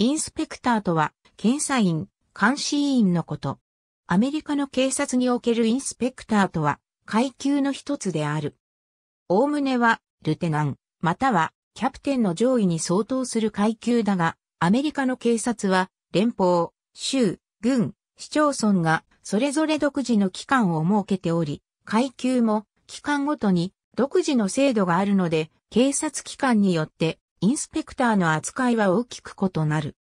インスペクターとは、検査員、監視員のこと。アメリカの警察におけるインスペクターとは、階級の一つである。おおむねは、ルテナン、または、キャプテンの上位に相当する階級だが、アメリカの警察は、連邦、州、軍、市町村が、それぞれ独自の機関を設けており、階級も、機関ごとに、独自の制度があるので、警察機関によって、インスペクターの扱いは大きく異なる。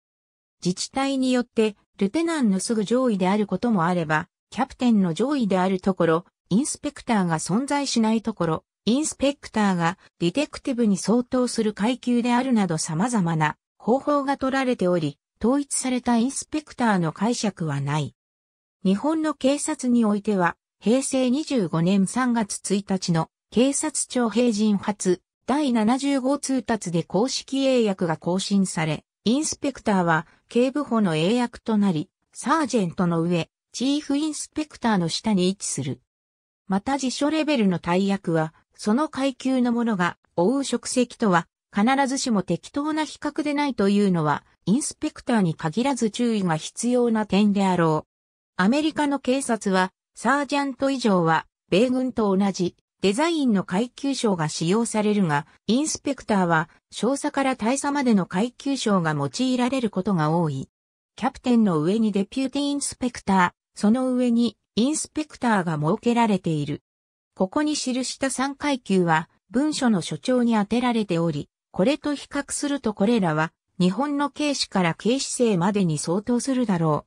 自治体によって、ルテナンのすぐ上位であることもあれば、キャプテンの上位であるところ、インスペクターが存在しないところ、インスペクターがディテクティブに相当する階級であるなど様々な方法が取られており、統一されたインスペクターの解釈はない。日本の警察においては、平成25年3月1日の警察庁平人発第75通達で公式英訳が更新され、インスペクターは警部補の英訳となり、サージェントの上、チーフインスペクターの下に位置する。また辞書レベルの大役は、その階級のものが追う職責とは、必ずしも適当な比較でないというのは、インスペクターに限らず注意が必要な点であろう。アメリカの警察は、サージャント以上は、米軍と同じ、デザインの階級章が使用されるが、インスペクターは少佐から大佐までの階級章が用いられることが多い。キャプテンの上にデピューティインスペクター、その上にインスペクターが設けられている。ここに記した3階級は文書の所長に当てられており、これと比較するとこれらは日本の警視から警視生までに相当するだろう。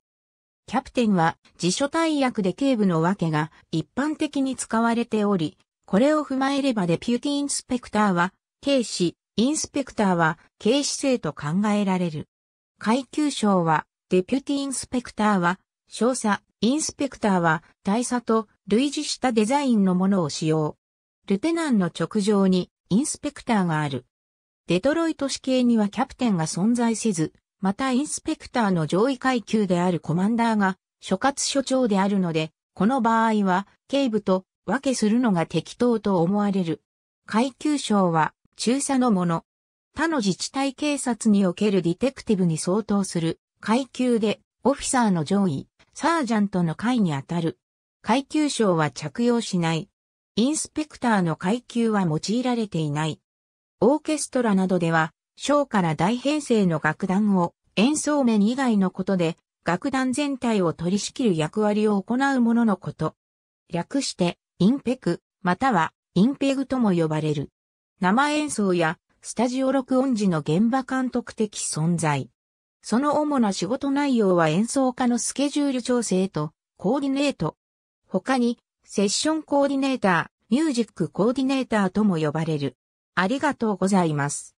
キャプテンは辞書大役で警部のわけが一般的に使われており、これを踏まえればデピューティインスペクターは、警視、インスペクターは、警視生と考えられる。階級省は、デピューティインスペクターは、少佐、インスペクターは、大佐と類似したデザインのものを使用。ルテナンの直上に、インスペクターがある。デトロイト市警にはキャプテンが存在せず、またインスペクターの上位階級であるコマンダーが、所轄所長であるので、この場合は、警部と分けするのが適当と思われる。階級賞は中佐のもの。他の自治体警察におけるディテクティブに相当する階級でオフィサーの上位、サージャントの階にあたる。階級賞は着用しない。インスペクターの階級は用いられていない。オーケストラなどでは、章から大編成の楽団を演奏面以外のことで、楽団全体を取り仕切る役割を行うもののこと。略して、インペク、またはインペグとも呼ばれる。生演奏やスタジオ録音時の現場監督的存在。その主な仕事内容は演奏家のスケジュール調整とコーディネート。他に、セッションコーディネーター、ミュージックコーディネーターとも呼ばれる。ありがとうございます。